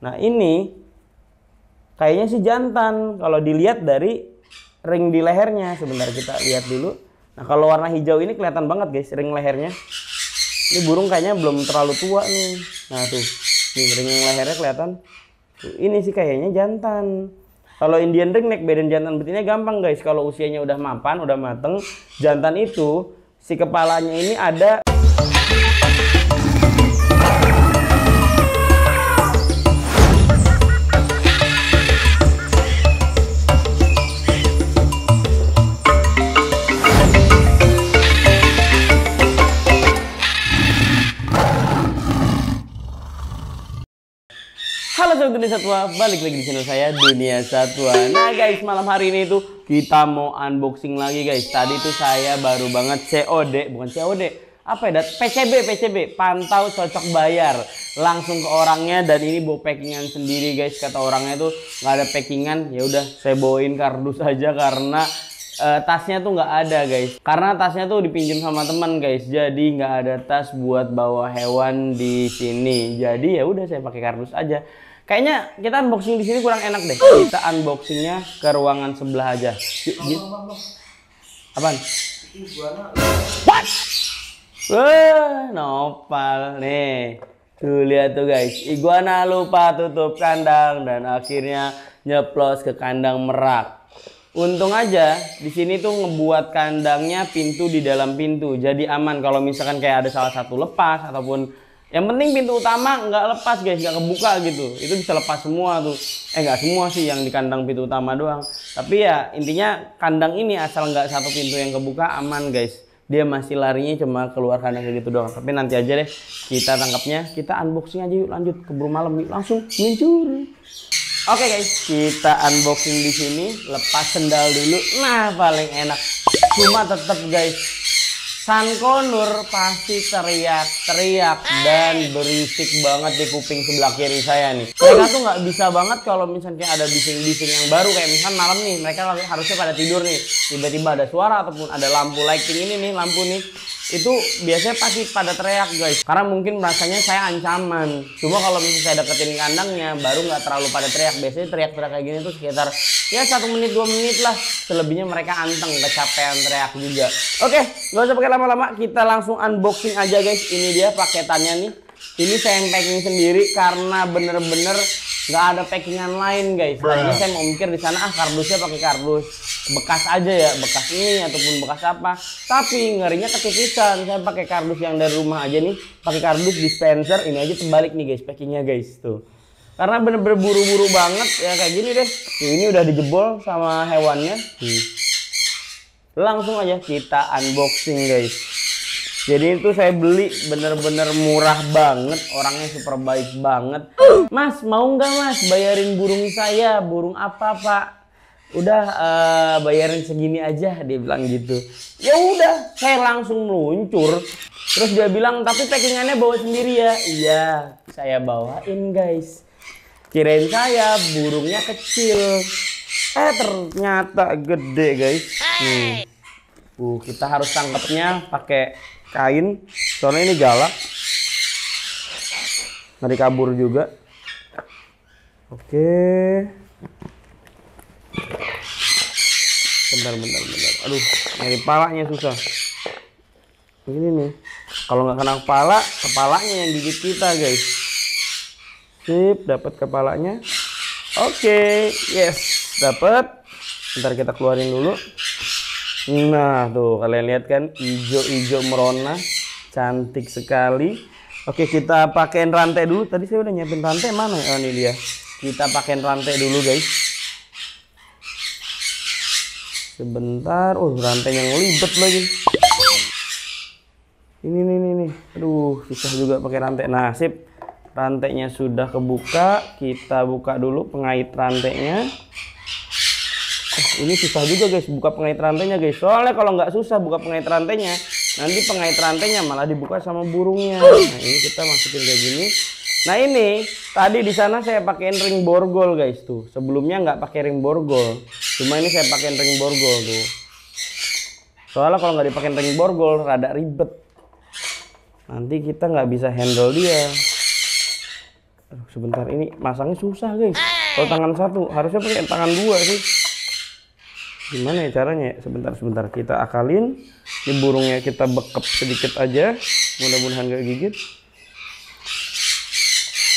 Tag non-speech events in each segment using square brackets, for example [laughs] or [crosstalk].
Nah ini kayaknya si jantan kalau dilihat dari ring di lehernya. Sebentar kita lihat dulu. Nah kalau warna hijau ini kelihatan banget guys ring lehernya. Ini burung kayaknya belum terlalu tua nih. Nah tuh, ini ring lehernya kelihatan. Tuh, ini sih kayaknya jantan. Kalau Indian ringneck badan jantan betinanya gampang guys. Kalau usianya udah mapan, udah mateng, jantan itu si kepalanya ini ada Dunia Satwa, balik lagi di channel saya Dunia Satwa Nah guys, malam hari ini tuh kita mau unboxing lagi guys Tadi tuh saya baru banget COD, bukan COD Apa ya, PCB, PCB, pantau cocok bayar Langsung ke orangnya dan ini bawa packingan sendiri guys Kata orangnya tuh nggak ada packingan, ya udah saya bawain kardus [laughs] aja karena uh, tasnya tuh nggak ada guys karena tasnya tuh dipinjam sama teman guys jadi nggak ada tas buat bawa hewan di sini jadi ya udah saya pakai kardus aja Kayaknya kita unboxing di sini kurang enak deh. Kita unboxingnya ke ruangan sebelah aja. Yuk, yuk. Apaan? What? Wah, eh, nopal nih. Tuh lihat tuh guys, iguana lupa tutup kandang dan akhirnya nyeplos ke kandang merak. Untung aja di sini tuh ngebuat kandangnya pintu di dalam pintu, jadi aman kalau misalkan kayak ada salah satu lepas ataupun yang penting pintu utama nggak lepas guys, nggak kebuka gitu. Itu bisa lepas semua tuh. Eh nggak semua sih yang di kandang pintu utama doang. Tapi ya intinya kandang ini asal nggak satu pintu yang kebuka aman guys. Dia masih larinya cuma keluar kandang kayak gitu doang. Tapi nanti aja deh kita tangkapnya. Kita unboxing aja yuk lanjut keburu malam yuk langsung meluncur. Oke okay guys, kita unboxing di sini. Lepas sendal dulu. Nah paling enak. Cuma tetap guys Nur pasti teriak-teriak dan berisik banget di kuping sebelah kiri saya nih. Mereka tuh nggak bisa banget kalau misalnya ada bising-bising yang baru kayak misalnya malam nih mereka harusnya pada tidur nih tiba-tiba ada suara ataupun ada lampu lighting ini nih lampu nih itu biasanya pasti pada teriak guys karena mungkin rasanya saya ancaman cuma kalau misalnya saya deketin kandangnya baru nggak terlalu pada teriak biasanya teriak-teriak kayak gini tuh sekitar ya satu menit dua menit lah selebihnya mereka anteng kecapean teriak juga oke okay, nggak usah pakai lama-lama kita langsung unboxing aja guys ini dia paketannya nih ini saya yang packing sendiri karena bener-bener nggak ada packingan lain guys tadinya nah, saya mau mikir di sana ah kardusnya pakai kardus bekas aja ya bekas ini ataupun bekas apa tapi ngerinya ketipisan saya pakai kardus yang dari rumah aja nih pakai kardus dispenser ini aja terbalik nih guys packingnya guys tuh karena bener-bener buru-buru banget ya kayak gini deh tuh, ini udah dijebol sama hewannya hmm. langsung aja kita unboxing guys jadi itu saya beli bener-bener murah banget, orangnya super baik banget. Mas, mau nggak mas bayarin burung saya? Burung apa pak? Udah uh, bayarin segini aja, dia bilang gitu. Ya udah, saya langsung meluncur. Terus dia bilang, tapi packingannya bawa sendiri ya? Iya, saya bawain guys. Kirain saya burungnya kecil. Eh ternyata gede guys. Nih. Uh, kita harus tangkapnya pakai kain soalnya ini galak nanti kabur juga oke bentar bentar bentar aduh nyari palanya susah ini nih kalau nggak kena kepala kepalanya yang gigit kita guys sip dapat kepalanya oke yes dapat ntar kita keluarin dulu Nah tuh kalian lihat kan ijo-ijo merona cantik sekali. Oke kita pakaiin rantai dulu. Tadi saya udah nyiapin rantai mana? Ya? Oh ini dia. Kita pakaiin rantai dulu guys. Sebentar. Oh rantai yang libet lagi. Ini nih nih nih. Aduh susah juga pakai rantai. Nah sip. Rantainya sudah kebuka. Kita buka dulu pengait rantainya. Eh, ini susah juga guys buka pengait rantainya guys soalnya kalau nggak susah buka pengait rantainya nanti pengait rantainya malah dibuka sama burungnya nah ini kita masukin kayak gini nah ini tadi di sana saya pakaiin ring borgol guys tuh sebelumnya nggak pakai ring borgol cuma ini saya pakaiin ring borgol tuh soalnya kalau nggak dipakai ring borgol rada ribet nanti kita nggak bisa handle dia sebentar ini masangnya susah guys kalau tangan satu harusnya pakai tangan dua sih gimana ya caranya sebentar sebentar kita akalin ini burungnya kita bekep sedikit aja mudah-mudahan gak gigit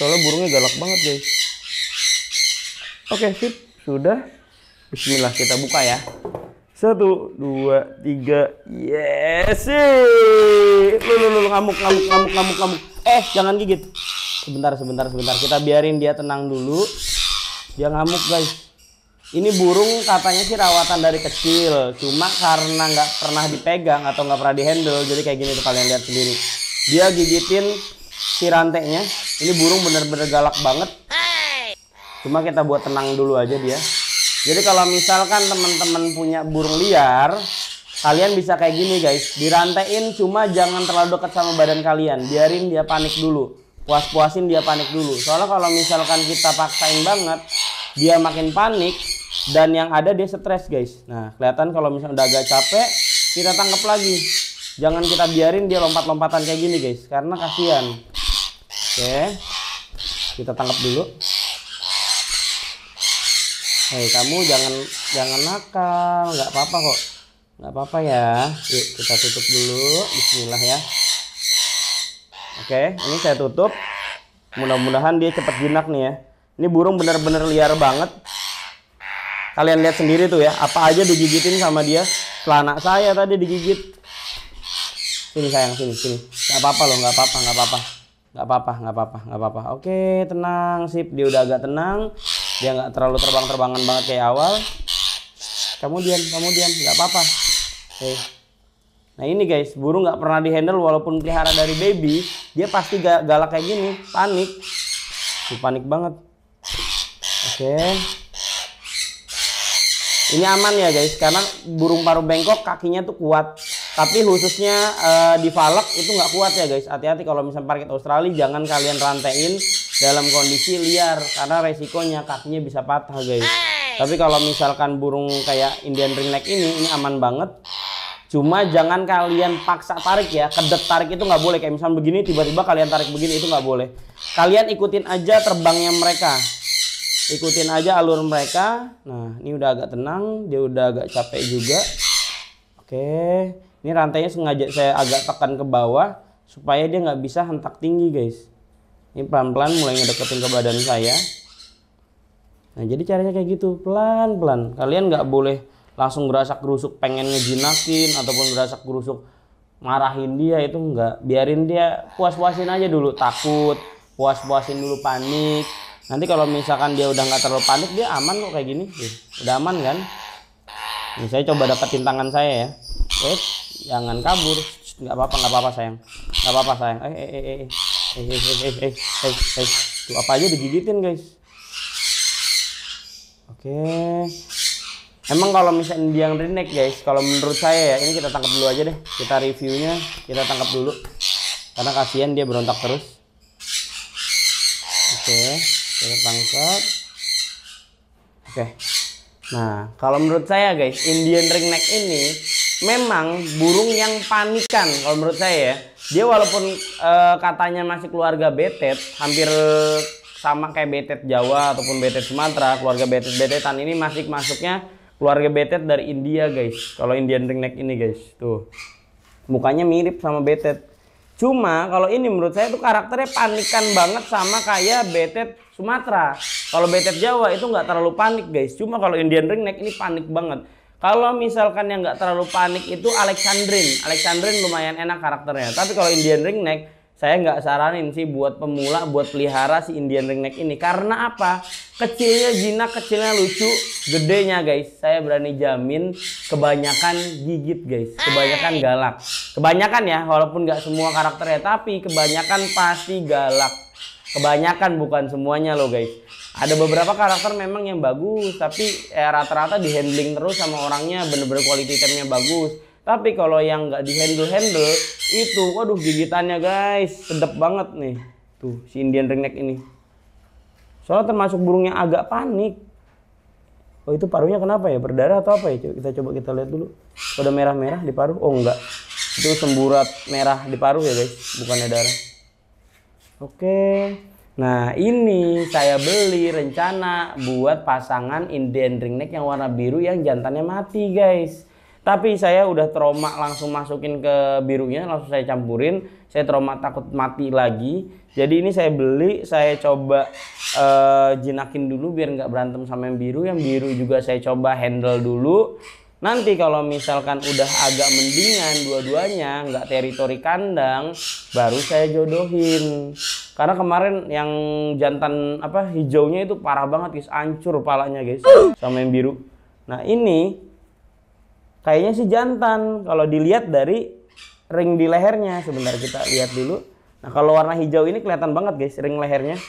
soalnya burungnya galak banget guys oke sip sudah Bismillah kita buka ya satu dua tiga yes lu lu lu ngamuk ngamuk ngamuk ngamuk ngamuk eh jangan gigit sebentar sebentar sebentar kita biarin dia tenang dulu dia ngamuk guys ini burung katanya sih rawatan dari kecil, cuma karena nggak pernah dipegang atau nggak pernah dihandle, jadi kayak gini tuh kalian lihat sendiri. Dia gigitin si rantainya. Ini burung bener-bener galak banget. Cuma kita buat tenang dulu aja dia. Jadi kalau misalkan teman-teman punya burung liar, kalian bisa kayak gini guys, dirantein cuma jangan terlalu dekat sama badan kalian, biarin dia panik dulu. Puas-puasin dia panik dulu. Soalnya kalau misalkan kita paksain banget, dia makin panik, dan yang ada dia stres guys nah kelihatan kalau misalnya udah agak capek kita tangkap lagi jangan kita biarin dia lompat-lompatan kayak gini guys karena kasihan oke kita tangkap dulu Hei kamu jangan jangan nakal nggak apa-apa kok nggak apa-apa ya yuk kita tutup dulu Bismillah ya oke ini saya tutup mudah-mudahan dia cepat jinak nih ya ini burung benar-benar liar banget Kalian lihat sendiri tuh ya, apa aja digigitin sama dia. Celana saya tadi digigit. Sini sayang, sini, sini. nggak apa-apa loh, nggak apa-apa, gak apa-apa. Gak apa-apa, gak apa-apa, nggak apa-apa. Oke, tenang, sip. Dia udah agak tenang. Dia nggak terlalu terbang-terbangan banget kayak awal. kemudian kemudian kamu Gak apa-apa. oke. Nah ini guys, burung nggak pernah dihandle walaupun pelihara dari baby, dia pasti galak kayak gini, panik. Tuh, panik banget. Oke. Ini aman ya guys, karena burung paruh bengkok kakinya tuh kuat. Tapi khususnya uh, di falak itu nggak kuat ya guys. Hati-hati kalau misalnya parkit Australia jangan kalian rantaiin dalam kondisi liar karena resikonya kakinya bisa patah guys. Tapi kalau misalkan burung kayak Indian ringneck ini, ini aman banget. Cuma jangan kalian paksa tarik ya. Kedet tarik itu nggak boleh. Kayak misalnya begini, tiba-tiba kalian tarik begini, itu nggak boleh. Kalian ikutin aja terbangnya mereka ikutin aja alur mereka nah ini udah agak tenang dia udah agak capek juga oke ini rantainya sengaja saya agak tekan ke bawah supaya dia nggak bisa hentak tinggi guys ini pelan-pelan mulai ngedeketin ke badan saya nah jadi caranya kayak gitu pelan-pelan kalian nggak boleh langsung berasa kerusuk pengen ngejinakin ataupun berasa kerusuk marahin dia itu nggak biarin dia puas-puasin aja dulu takut puas-puasin dulu panik nanti kalau misalkan dia udah nggak terlalu panik dia aman kok kayak gini iya. udah aman kan ini saya coba dapetin tangan saya ya eh jangan kabur nggak apa-apa nggak apa-apa sayang nggak apa-apa sayang eh eh eh eh eh eh eh eh eh eh, eh, eh. tuh apa aja digigitin guys oke emang kalau misalnya dia yang rinek guys kalau menurut saya ya ini kita tangkap dulu aja deh kita reviewnya kita tangkap dulu karena kasihan dia berontak terus oke okay kita oke nah kalau menurut saya guys Indian ringneck ini memang burung yang panikan kalau menurut saya ya dia walaupun e, katanya masih keluarga betet hampir sama kayak betet Jawa ataupun betet Sumatera keluarga betet betetan ini masih masuknya keluarga betet dari India guys kalau Indian ringneck ini guys tuh mukanya mirip sama betet Cuma kalau ini menurut saya itu karakternya panikan banget sama kayak betet Sumatera. Kalau betet Jawa itu nggak terlalu panik guys. Cuma kalau Indian ringneck ini panik banget. Kalau misalkan yang nggak terlalu panik itu Alexandrin. Alexandrin lumayan enak karakternya. Tapi kalau Indian ringneck saya nggak saranin sih buat pemula, buat pelihara si Indian ringneck ini. Karena apa? Kecilnya jinak, kecilnya lucu, gedenya guys. Saya berani jamin kebanyakan gigit guys, kebanyakan galak. Kebanyakan ya, walaupun nggak semua karakternya, tapi kebanyakan pasti galak. Kebanyakan bukan semuanya loh guys. Ada beberapa karakter memang yang bagus, tapi eh, rata-rata di handling terus sama orangnya bener-bener quality time-nya bagus. Tapi kalau yang nggak di handle handle itu, waduh gigitannya guys, sedep banget nih. Tuh si Indian ringneck ini. Soalnya termasuk burung yang agak panik. Oh itu parunya kenapa ya? Berdarah atau apa ya? Kita coba kita lihat dulu. Ada merah-merah di paru? Oh enggak. Itu semburat merah di paru ya guys, bukannya darah. Oke. Nah ini saya beli rencana buat pasangan Indian ringneck yang warna biru yang jantannya mati guys. Tapi saya udah trauma langsung masukin ke birunya, langsung saya campurin. Saya trauma takut mati lagi. Jadi ini saya beli, saya coba uh, jinakin dulu biar nggak berantem sama yang biru. Yang biru juga saya coba handle dulu. Nanti kalau misalkan udah agak mendingan dua-duanya, nggak teritori kandang, baru saya jodohin. Karena kemarin yang jantan apa hijaunya itu parah banget guys, hancur palanya guys sama yang biru. Nah ini Kayaknya sih jantan kalau dilihat dari ring di lehernya. Sebentar kita lihat dulu. Nah, kalau warna hijau ini kelihatan banget guys ring lehernya.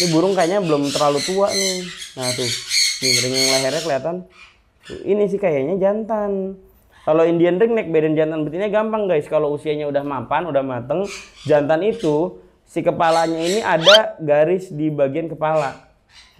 Ini burung kayaknya belum terlalu tua nih. Nah, tuh. Nih ring lehernya kelihatan. Tuh, ini sih kayaknya jantan. Kalau Indian ringneck beden jantan betinanya gampang guys. Kalau usianya udah mapan, udah mateng, jantan itu si kepalanya ini ada garis di bagian kepala.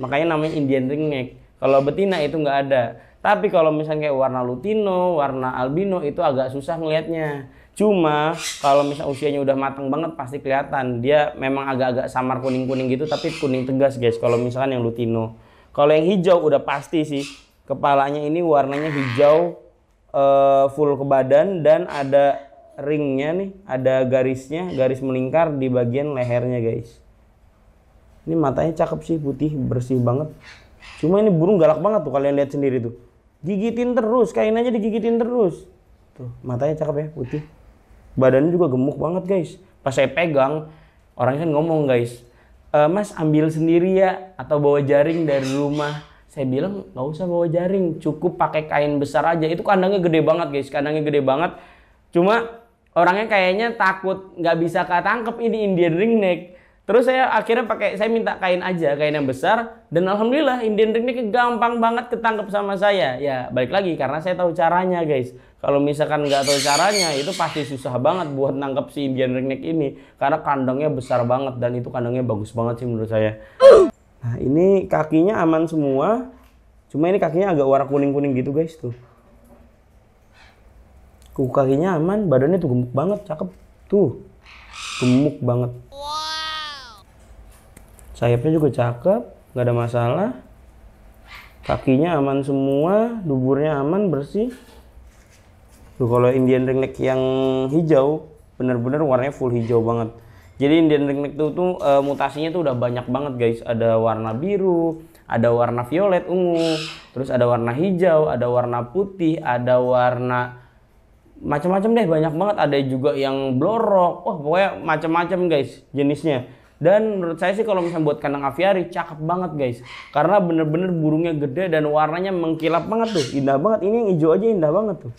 Makanya namanya Indian ringneck. Kalau betina itu nggak ada. Tapi kalau misalnya kayak warna lutino, warna albino itu agak susah ngelihatnya. Cuma kalau misalnya usianya udah matang banget pasti kelihatan. Dia memang agak-agak samar kuning-kuning gitu tapi kuning tegas guys kalau misalkan yang lutino. Kalau yang hijau udah pasti sih kepalanya ini warnanya hijau eh, full ke badan dan ada ringnya nih, ada garisnya, garis melingkar di bagian lehernya guys. Ini matanya cakep sih, putih, bersih banget. Cuma ini burung galak banget tuh kalian lihat sendiri tuh. Gigitin terus, kain aja digigitin terus. Tuh, matanya cakep ya, putih. Badannya juga gemuk banget, guys. Pas saya pegang, orangnya kan ngomong, guys. E, mas, ambil sendiri ya, atau bawa jaring dari rumah. Saya bilang, nggak usah bawa jaring, cukup pakai kain besar aja. Itu kandangnya gede banget, guys. Kandangnya gede banget. Cuma orangnya kayaknya takut nggak bisa ketangkep ini Indian ringneck Terus saya akhirnya pakai saya minta kain aja, kain yang besar dan alhamdulillah Indian ring gampang banget ketangkep sama saya. Ya, balik lagi karena saya tahu caranya, guys. Kalau misalkan nggak tahu caranya, itu pasti susah banget buat nangkep si Indian ringneck ini karena kandangnya besar banget dan itu kandangnya bagus banget sih menurut saya. Nah, ini kakinya aman semua. Cuma ini kakinya agak warna kuning-kuning gitu, guys, tuh. Kuku kakinya aman, badannya tuh gemuk banget, cakep. Tuh. Gemuk banget sayapnya juga cakep nggak ada masalah kakinya aman semua duburnya aman bersih Tuh kalau Indian ringneck yang hijau bener-bener warnanya full hijau banget jadi Indian ringneck itu tuh e, mutasinya tuh udah banyak banget guys ada warna biru ada warna violet ungu terus ada warna hijau ada warna putih ada warna macam-macam deh banyak banget ada juga yang blorok wah oh, pokoknya macam-macam guys jenisnya dan menurut saya sih kalau misalnya buat kandang aviari cakep banget guys. Karena bener-bener burungnya gede dan warnanya mengkilap banget tuh. Indah banget. Ini yang hijau aja indah banget tuh.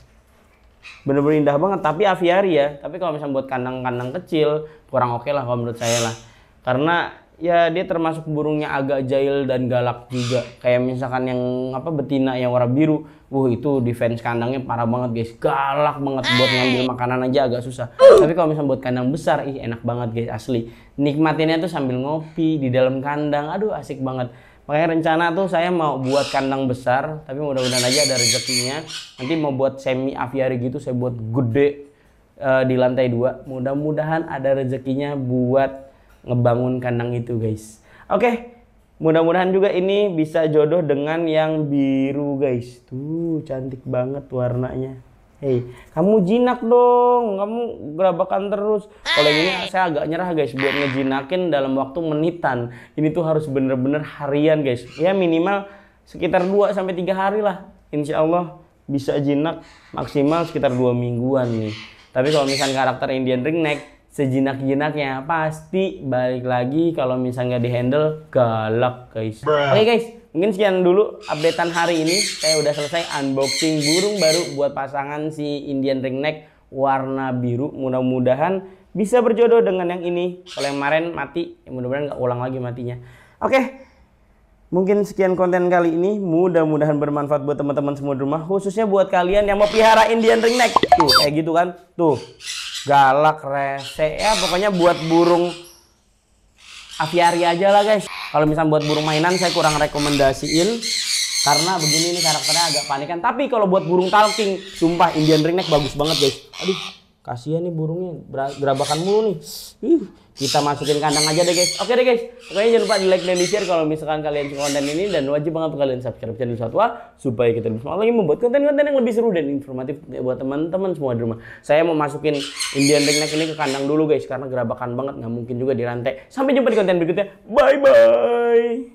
Bener-bener indah banget. Tapi aviari ya. Tapi kalau misalnya buat kandang-kandang kecil kurang oke okay lah kalau menurut saya lah. Karena ya dia termasuk burungnya agak jahil dan galak juga. Kayak misalkan yang apa betina yang warna biru, wuh itu defense kandangnya parah banget guys, galak banget buat ngambil makanan aja agak susah. Uh. Tapi kalau misalnya buat kandang besar, ih enak banget guys asli. Nikmatinnya tuh sambil ngopi di dalam kandang, aduh asik banget. Makanya rencana tuh saya mau buat kandang besar, tapi mudah-mudahan aja ada rezekinya. Nanti mau buat semi aviary gitu, saya buat gede uh, di lantai dua. Mudah-mudahan ada rezekinya buat ngebangun kandang itu guys. Oke, okay. mudah-mudahan juga ini bisa jodoh dengan yang biru guys. Tuh cantik banget warnanya. Hei, kamu jinak dong. Kamu gerabakan terus. Kalau gini, saya agak nyerah guys buat ngejinakin dalam waktu menitan. Ini tuh harus bener-bener harian guys. Ya minimal sekitar 2 sampai 3 hari lah. Insya Allah bisa jinak maksimal sekitar dua mingguan nih. Tapi kalau misalnya karakter Indian Ringneck sejinak-jinaknya pasti balik lagi kalau misalnya nggak dihandle galak guys. Oke okay, guys, mungkin sekian dulu updatean hari ini. Saya udah selesai unboxing burung baru buat pasangan si Indian Ringneck warna biru. Mudah-mudahan bisa berjodoh dengan yang ini. Kalau yang kemarin mati, ya mudah-mudahan nggak ulang lagi matinya. Oke. Okay. Mungkin sekian konten kali ini. Mudah-mudahan bermanfaat buat teman-teman semua di rumah. Khususnya buat kalian yang mau pihara Indian Ringneck. Tuh, kayak gitu kan. Tuh galak, rese, ya pokoknya buat burung aviari aja lah guys. Kalau misalnya buat burung mainan saya kurang rekomendasiin karena begini ini karakternya agak panikan. Tapi kalau buat burung talking, sumpah Indian ringneck bagus banget guys. Aduh, kasihan nih burungnya gerabakan mulu nih uh, kita masukin kandang aja deh guys oke deh guys pokoknya jangan lupa di like dan di share kalau misalkan kalian suka konten ini dan wajib banget kalian subscribe channel Satwa supaya kita bisa lagi membuat konten-konten yang lebih seru dan informatif buat teman-teman semua di rumah saya mau masukin Indian Ringneck ini ke kandang dulu guys karena gerabakan banget nggak mungkin juga dirantai sampai jumpa di konten berikutnya bye bye